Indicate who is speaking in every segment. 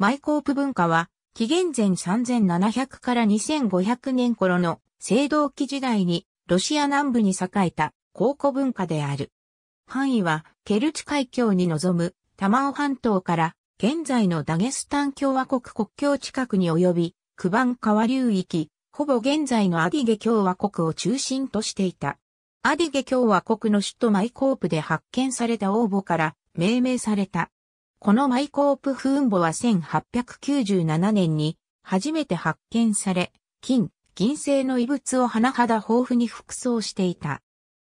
Speaker 1: マイコープ文化は、紀元前3700から2500年頃の青銅器時代にロシア南部に栄えた考古文化である。範囲はケルチ海峡に臨むタマオ半島から現在のダゲスタン共和国国境近くに及び、クバン川流域、ほぼ現在のアディゲ共和国を中心としていた。アディゲ共和国の首都マイコープで発見された応募から命名された。このマイコープフンボは1897年に初めて発見され、金、銀製の遺物を花肌豊富に服装していた。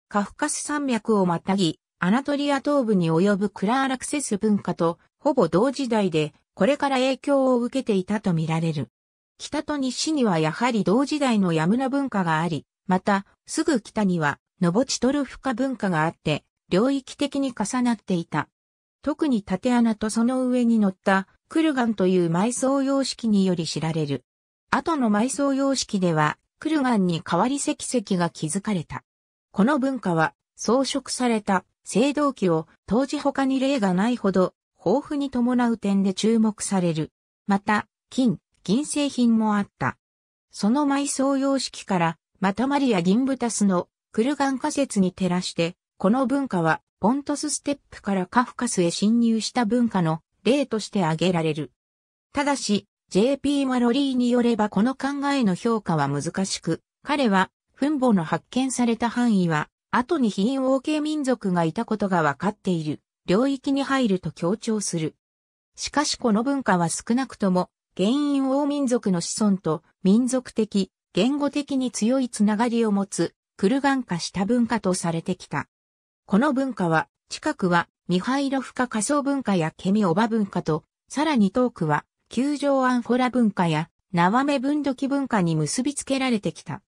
Speaker 1: カフカス山脈をまたぎ、アナトリア東部に及ぶクラーラクセス文化とほぼ同時代で、これから影響を受けていたとみられる。北と西にはやはり同時代のヤムナ文化があり、また、すぐ北には、ノボチトルフカ文化があって、領域的に重なっていた。特に縦穴とその上に乗ったクルガンという埋葬様式により知られる。後の埋葬様式では、クルガンに代わり石石が築かれた。この文化は、装飾された青銅器を当時他に例がないほど豊富に伴う点で注目される。また、金、銀製品もあった。その埋葬様式から、またマリア・銀ブタスのクルガン仮説に照らして、この文化はポントスステップからカフカスへ侵入した文化の例として挙げられる。ただし、JP マロリーによればこの考えの評価は難しく、彼は、墳墓の発見された範囲は、後に非王系民族がいたことが分かっている、領域に入ると強調する。しかしこの文化は少なくとも、原因王民族の子孫と民族的、言語的に強いつながりを持つ、クルガン化した文化とされてきた。この文化は、近くはミハイロフカ仮想文化やケミオバ文化と、さらに遠くは、球場アンフォラ文化や、ナワメ分度器文化に結びつけられてきた。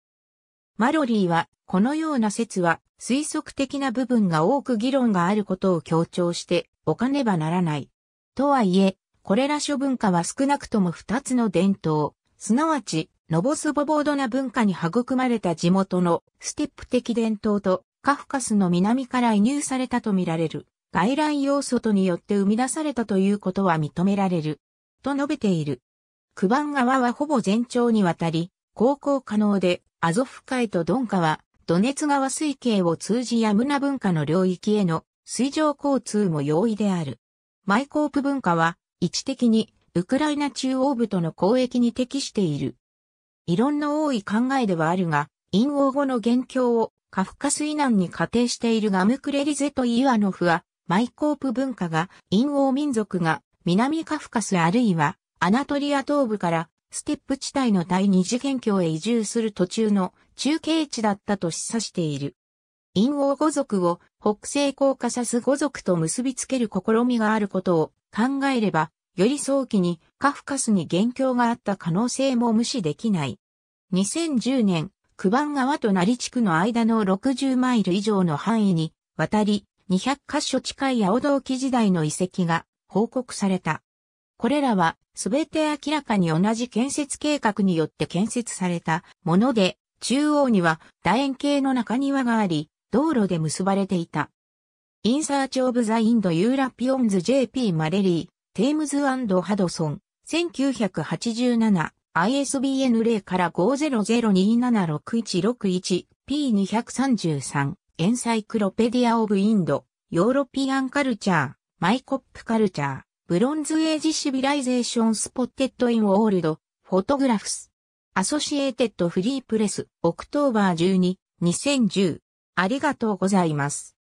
Speaker 1: マロリーは、このような説は、推測的な部分が多く議論があることを強調しておかねばならない。とはいえ、これら諸文化は少なくとも二つの伝統、すなわち、ノボスボボードな文化に育まれた地元のステップ的伝統とカフカスの南から移入されたとみられる外来要素とによって生み出されたということは認められる。と述べている。九番川はほぼ全長にわたり、航行可能で、アゾフ海とドン川、ドネツ川水系を通じやムナ文化の領域への水上交通も容易である。マイコープ文化は、位置的にウクライナ中央部との交易に適している。異論の多い考えではあるが、陰王語の元凶をカフカス以南に仮定しているガムクレリゼとイワノフは、マイコープ文化が、陰王民族が、南カフカスあるいは、アナトリア東部から、ステップ地帯の第二次元境へ移住する途中の中継地だったと示唆している。陰王語族を北西コーカサス語族と結びつける試みがあることを考えれば、より早期にカフカスに元凶があった可能性も無視できない。2010年、九番川と成地区の間の60マイル以上の範囲に、渡り、200カ所近い青銅器時代の遺跡が報告された。これらは、すべて明らかに同じ建設計画によって建設されたもので、中央には楕円形の中庭があり、道路で結ばれていた。インサーチオブザインドユーラピオンズ JP マレリー、テームズハドソン、1987 ISBN 0から500276161 P233 エンサイクロペディア・オブ・インド、ヨーロピアン・カルチャー、マイコップ・カルチャー、ブロンズ・エイジ・シビライゼーション・スポッテッド・イン・オールド、フォトグラフス、アソシエーテッド・フリー・プレス、オクトーバー12、2010。ありがとうございます。